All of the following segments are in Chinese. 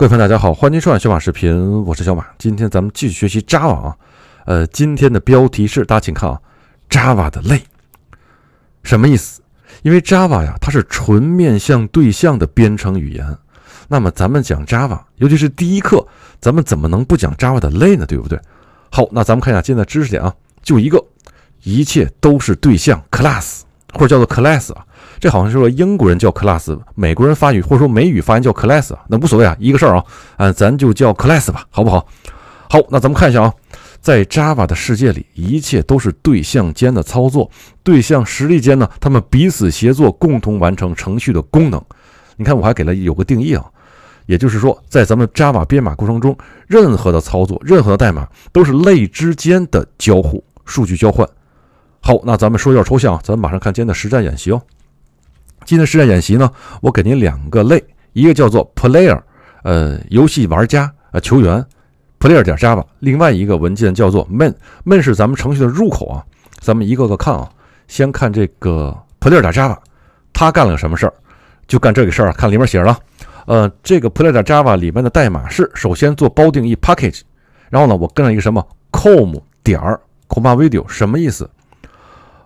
各位朋友，大家好，欢迎收看小马视频，我是小马。今天咱们继续学习 Java 啊，呃，今天的标题是大家请看啊，Java 的类，什么意思？因为 Java 呀，它是纯面向对象的编程语言。那么咱们讲 Java，尤其是第一课，咱们怎么能不讲 Java 的类呢？对不对？好，那咱们看一下今天的知识点啊，就一个，一切都是对象，class 或者叫做 class 啊。这好像是说英国人叫 class，美国人发语或者说美语发音叫 class，那无所谓啊，一个事儿啊，嗯，咱就叫 class 吧，好不好？好，那咱们看一下啊，在 Java 的世界里，一切都是对象间的操作，对象实例间呢，他们彼此协作，共同完成程序的功能。你看，我还给了有个定义啊，也就是说，在咱们 Java 编码过程中，任何的操作，任何的代码都是类之间的交互、数据交换。好，那咱们说一下抽象，咱们马上看今天的实战演习哦。今天实战演习呢，我给您两个类，一个叫做 Player，呃，游戏玩家啊，球员，Player 点 Java。另外一个文件叫做 Main，Main 是咱们程序的入口啊。咱们一个个看啊，先看这个 Player 点 Java，它干了个什么事儿？就干这个事儿。看里面写着了，呃，这个 Player 点 Java 里面的代码是首先做包定义 package，然后呢，我跟上一个什么 com 点儿 k o m b a v i d e o 什么意思？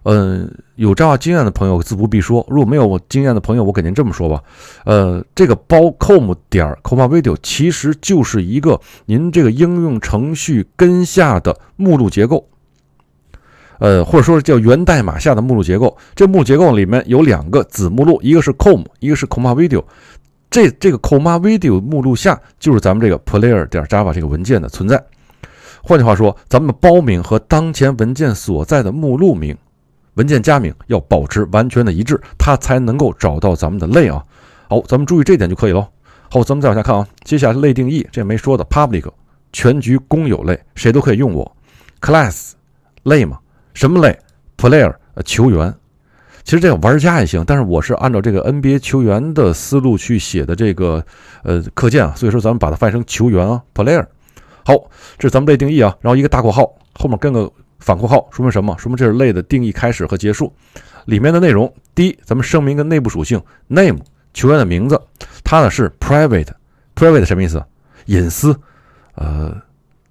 呃，有 Java 经验的朋友自不必说。如果没有经验的朋友，我给您这么说吧。呃，这个包 com 点 c o m v i d e o 其实就是一个您这个应用程序根下的目录结构，呃，或者说是叫源代码下的目录结构。这目录结构里面有两个子目录，一个是 com，一个是 c o m v i d e o 这这个 c o m v i d e o 目录下就是咱们这个 player 点 Java 这个文件的存在。换句话说，咱们包名和当前文件所在的目录名。文件加名要保持完全的一致，它才能够找到咱们的类啊。好，咱们注意这点就可以了。好，咱们再往下看啊。接下来类定义这没说的，public 全局公有类，谁都可以用我。class 类嘛，什么类？player 球员。其实这个玩家也行，但是我是按照这个 NBA 球员的思路去写的这个呃课件啊，所以说咱们把它翻译成球员啊，player。好，这是咱们类定义啊，然后一个大括号后面跟个。反括号说明什么？说明这是类的定义开始和结束。里面的内容，第一，咱们声明一个内部属性 name，球员的名字。它呢是 private，private 什么意思？隐私，呃，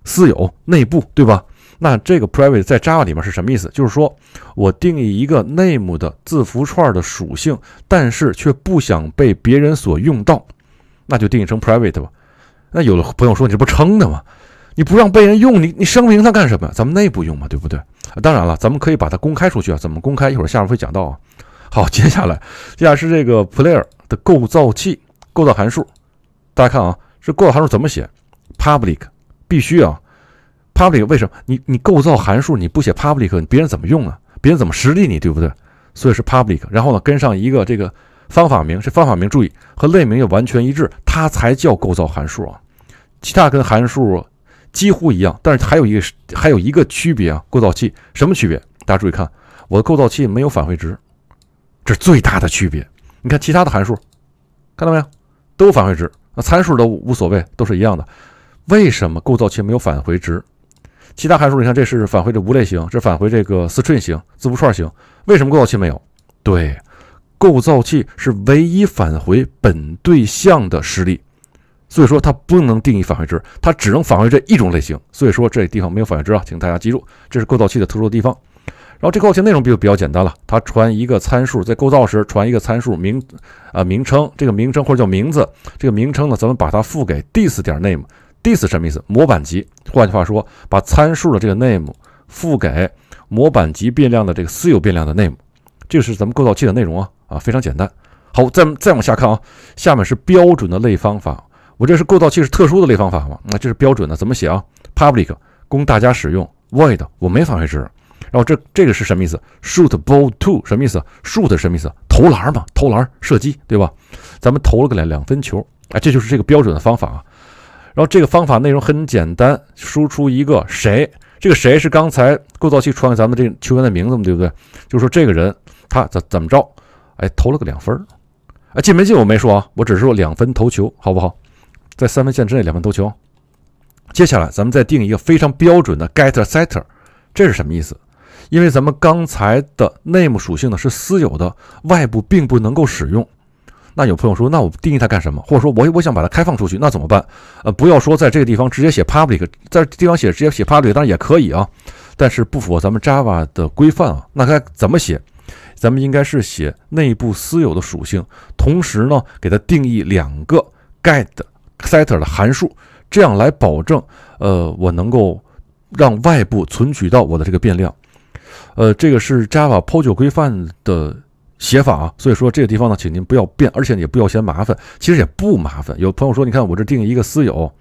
私有，内部，对吧？那这个 private 在 Java 里面是什么意思？就是说我定义一个 name 的字符串的属性，但是却不想被别人所用到，那就定义成 private 吧。那有的朋友说，你这不撑的吗？你不让被人用，你你声明它干什么？咱们内部用嘛，对不对？当然了，咱们可以把它公开出去啊。怎么公开？一会儿下面会讲到。啊。好，接下来，接下来是这个 player 的构造器构造函数。大家看啊，这构造函数怎么写？public 必须啊，public 为什么？你你构造函数你不写 public，别人怎么用啊？别人怎么实力你，对不对？所以是 public，然后呢，跟上一个这个方法名。这方法名注意和类名要完全一致，它才叫构造函数啊。其他跟函数。几乎一样，但是还有一个还有一个区别啊，构造器什么区别？大家注意看，我的构造器没有返回值，这是最大的区别。你看其他的函数，看到没有？都有返回值，那参数都无所谓，都是一样的。为什么构造器没有返回值？其他函数你看，这是返回的无类型，这返回这个 string 型字符串型。为什么构造器没有？对，构造器是唯一返回本对象的实例。所以说它不能定义返回值，它只能返回这一种类型。所以说这地方没有返回值啊，请大家记住，这是构造器的特殊的地方。然后这构造器内容比较简单了，它传一个参数，在构造时传一个参数名啊名称，这个名称或者叫名字，这个名称呢，咱们把它赋给 d i s 点 n a m e d i s 什么意思？模板级，换句话说，把参数的这个 name 赋给模板级变量的这个私有变量的 name，这是咱们构造器的内容啊啊非常简单。好，再再往下看啊，下面是标准的类方法。我这是构造器是特殊的类方法吗？那这是标准的，怎么写啊？public 供大家使用，void 我没返回值。然后这这个是什么意思？shoot ball t o 什么意思？shoot 什么意思？投篮嘛，投篮，射击，对吧？咱们投了个两两分球，哎，这就是这个标准的方法啊。然后这个方法内容很简单，输出一个谁？这个谁是刚才构造器传给咱们这球员的名字嘛，对不对？就说这个人他怎怎么着？哎，投了个两分儿，哎，进没进我没说啊，我只是说两分投球，好不好？在三分线之内两分投球。接下来，咱们再定一个非常标准的 g e t setter，这是什么意思？因为咱们刚才的 name 属性呢是私有的，外部并不能够使用。那有朋友说，那我定义它干什么？或者说我我想把它开放出去，那怎么办？呃，不要说在这个地方直接写 public，在地方写直接写 public，当然也可以啊，但是不符合咱们 Java 的规范啊。那该怎么写？咱们应该是写内部私有的属性，同时呢，给它定义两个 get。setter 的函数，这样来保证，呃，我能够让外部存取到我的这个变量，呃，这个是 Java 抛球规范的写法啊，所以说这个地方呢，请您不要变，而且也不要嫌麻烦，其实也不麻烦。有朋友说，你看我这定一个私有，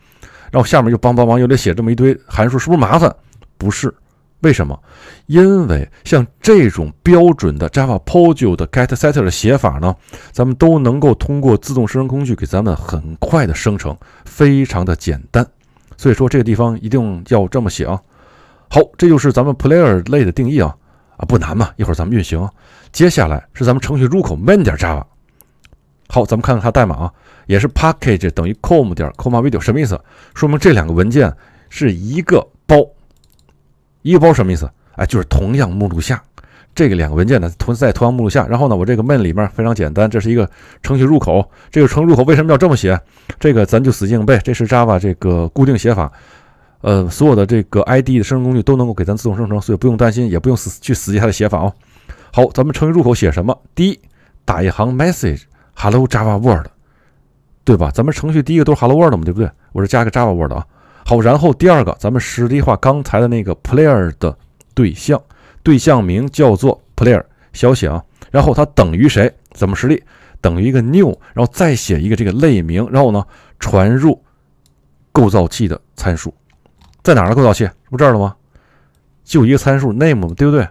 然后下面又帮帮帮又得写这么一堆函数，是不是麻烦？不是。为什么？因为像这种标准的 Java POJO 的 get setter 的写法呢，咱们都能够通过自动生成工具给咱们很快的生成，非常的简单。所以说这个地方一定要这么写啊。好，这就是咱们 Player 类的定义啊，啊不难嘛。一会儿咱们运行。接下来是咱们程序入口 main 点 Java。好，咱们看看它代码啊，也是 package 等于 com 点 com video 什么意思？说明这两个文件是一个包。一包什么意思？哎，就是同样目录下这个两个文件呢，时在同样目录下。然后呢，我这个 main 里面非常简单，这是一个程序入口。这个程序入口为什么要这么写？这个咱就死记硬背，这是 Java 这个固定写法。呃，所有的这个 ID 的生成工具都能够给咱自动生成，所以不用担心，也不用死去死记它的写法哦。好，咱们程序入口写什么？第一，打一行 message hello Java word，对吧？咱们程序第一个都是 hello word 嘛，对不对？我这加个 Java word 啊。好，然后第二个，咱们实例化刚才的那个 player 的对象，对象名叫做 player，小写啊。然后它等于谁？怎么实例？等于一个 new，然后再写一个这个类名，然后呢传入构造器的参数，在哪呢？构造器不这儿了吗？就一个参数 name，对不对？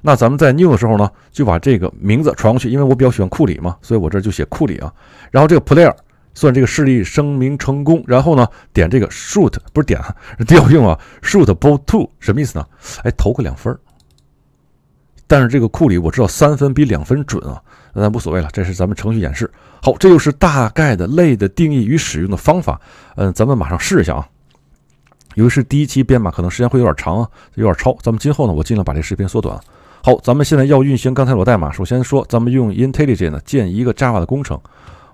那咱们在 new 的时候呢，就把这个名字传过去，因为我比较喜欢库里嘛，所以我这就写库里啊。然后这个 player。算这个事例声明成功，然后呢，点这个 shoot 不是点啊，调用啊，shoot ball two 什么意思呢？哎，投个两分但是这个库里我知道三分比两分准啊，那无所谓了，这是咱们程序演示。好，这就是大概的类的定义与使用的方法。嗯，咱们马上试一下啊。由于是第一期编码，可能时间会有点长啊，有点超。咱们今后呢，我尽量把这视频缩短。好，咱们现在要运行刚才我代码，首先说，咱们用 IntelliJ 呢建一个 Java 的工程。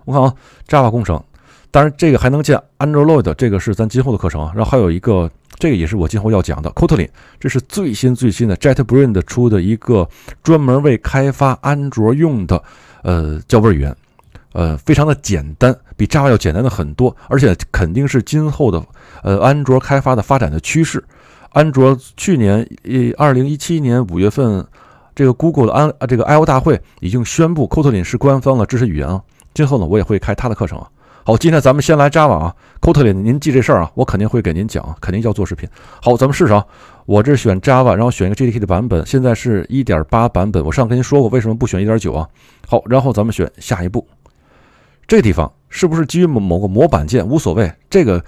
我看啊，Java 工程，当然这个还能建 Android 这个是咱今后的课程啊。然后还有一个，这个也是我今后要讲的 Kotlin，这是最新最新的 JetBrains 出的一个专门为开发安卓用的呃味本语言，呃，非常的简单，比 Java 要简单的很多，而且肯定是今后的呃安卓开发的发展的趋势。安卓去年一二零一七年五月份，这个 Google 的安呃，这个 I O 大会已经宣布 Kotlin 是官方的支持语言啊。今后呢，我也会开他的课程啊。好，今天咱们先来 Java 啊，o 寇特里，您记这事儿啊，我肯定会给您讲，肯定要做视频。好，咱们试试啊。我这选 Java，然后选一个 JDK 的版本，现在是一点八版本。我上跟您说过为什么不选一点九啊？好，然后咱们选下一步，这个地方是不是基于某某个模板键，无所谓，这个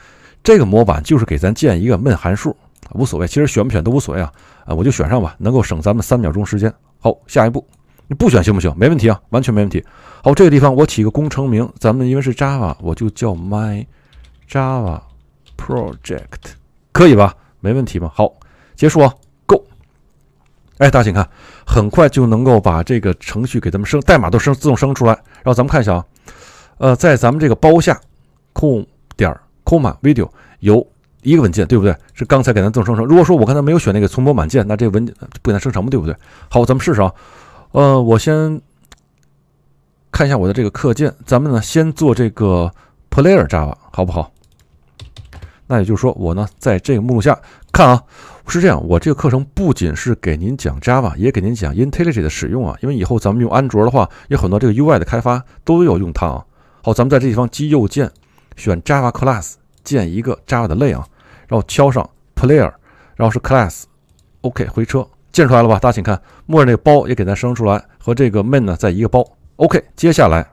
这个模板就是给咱建一个 main 函数，无所谓，其实选不选都无所谓啊。啊，我就选上吧，能够省咱们三秒钟时间。好，下一步。你不选行不行？没问题啊，完全没问题。好，这个地方我起个工程名，咱们因为是 Java，我就叫 My Java Project，可以吧？没问题吧？好，结束啊，Go。哎，大家请看，很快就能够把这个程序给咱们生，代码都生自动生出来。然后咱们看一下啊，呃，在咱们这个包下，com 点儿空 o v i d e o 有一个文件，对不对？是刚才给咱自动生成。如果说我刚才没有选那个从包满键，那这文件不给咱生成嘛，对不对？好，咱们试试啊。呃，我先看一下我的这个课件。咱们呢，先做这个 Player Java，好不好？那也就是说，我呢，在这个目录下看啊，是这样。我这个课程不仅是给您讲 Java，也给您讲 IntelliJ 的使用啊。因为以后咱们用安卓的话，有很多这个 UI 的开发都要用它啊。好，咱们在这地方击右键，选 Java Class，建一个 Java 的类啊。然后敲上 Player，然后是 Class，OK 回车。建出来了吧？大家请看，默认这个包也给咱生出来，和这个 main 呢在一个包。OK，接下来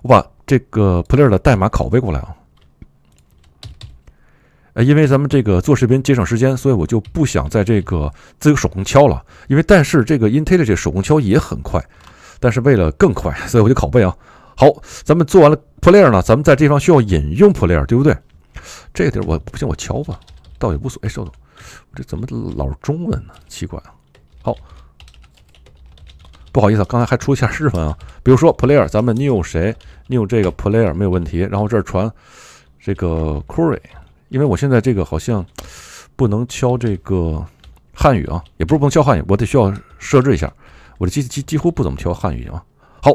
我把这个 player 的代码拷贝过来啊。呃，因为咱们这个做视频节省时间，所以我就不想在这个自由手工敲了。因为但是这个 IntelliJ 手工敲也很快，但是为了更快，所以我就拷贝啊。好，咱们做完了 player 呢，咱们在这方需要引用 player，对不对？这个点我不行，我敲吧，倒也无所谓，稍等。我这怎么老是中文呢？奇怪啊！好，不好意思，刚才还出一下日文啊。比如说 player，咱们 new 谁？n e w 这个 player 没有问题。然后这儿传这个 curry，因为我现在这个好像不能敲这个汉语啊，也不是不能敲汉语，我得需要设置一下。我的几几几乎不怎么敲汉语啊。好，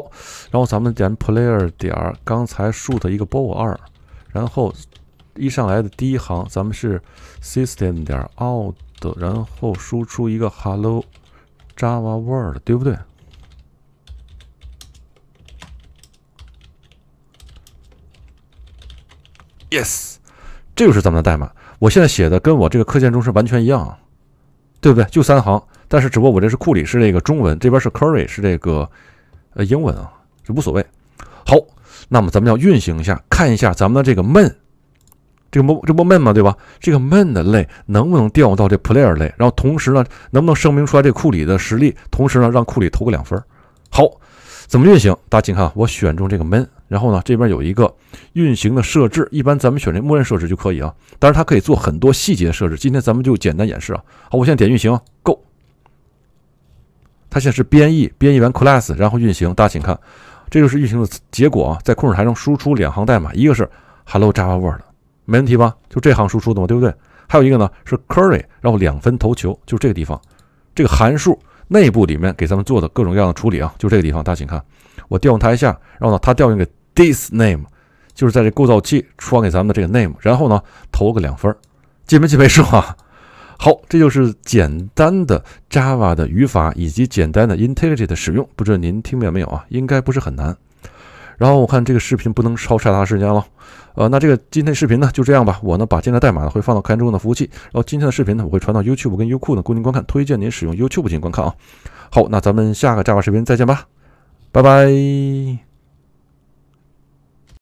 然后咱们点 player 点刚才 shoot 一个 ball 二，然后。一上来的第一行，咱们是 system 点 out，然后输出一个 hello Java world，对不对？Yes，这就是咱们的代码。我现在写的跟我这个课件中是完全一样，对不对？就三行，但是只不过我这是库里是这个中文，这边是 Curry 是这个呃英文啊，这无所谓。好，那么咱们要运行一下，看一下咱们的这个 main。这个不这不闷吗？对吧？这个闷的类能不能调到这 player 类？然后同时呢，能不能声明出来这库里的实力？同时呢，让库里投个两分儿？好，怎么运行？大家请看我选中这个闷，然后呢，这边有一个运行的设置，一般咱们选这默认设置就可以啊。但是它可以做很多细节的设置，今天咱们就简单演示啊。好，我现在点运行，Go。它现在是编译，编译完 class，然后运行。大家请看，这就是运行的结果啊，在控制台上输出两行代码，一个是 Hello Java World。没问题吧？就这行输出的嘛，对不对？还有一个呢，是 Curry，然后两分投球，就这个地方，这个函数内部里面给咱们做的各种各样的处理啊，就这个地方，大家请看，我调用它一下，然后呢，它调用个 this name，就是在这构造器传给咱们的这个 name，然后呢投个两分，记没记没数啊？好，这就是简单的 Java 的语法以及简单的 i n t e g t y 的使用，不知道您听明白没有啊？应该不是很难。然后我看这个视频不能超太长时间了，呃，那这个今天视频呢就这样吧，我呢把天的代码呢会放到源中的服务器，然后今天的视频呢我会传到 YouTube 跟优酷呢供您观看，推荐您使用 YouTube 进行观看啊。好，那咱们下个 Java 视频再见吧，拜拜。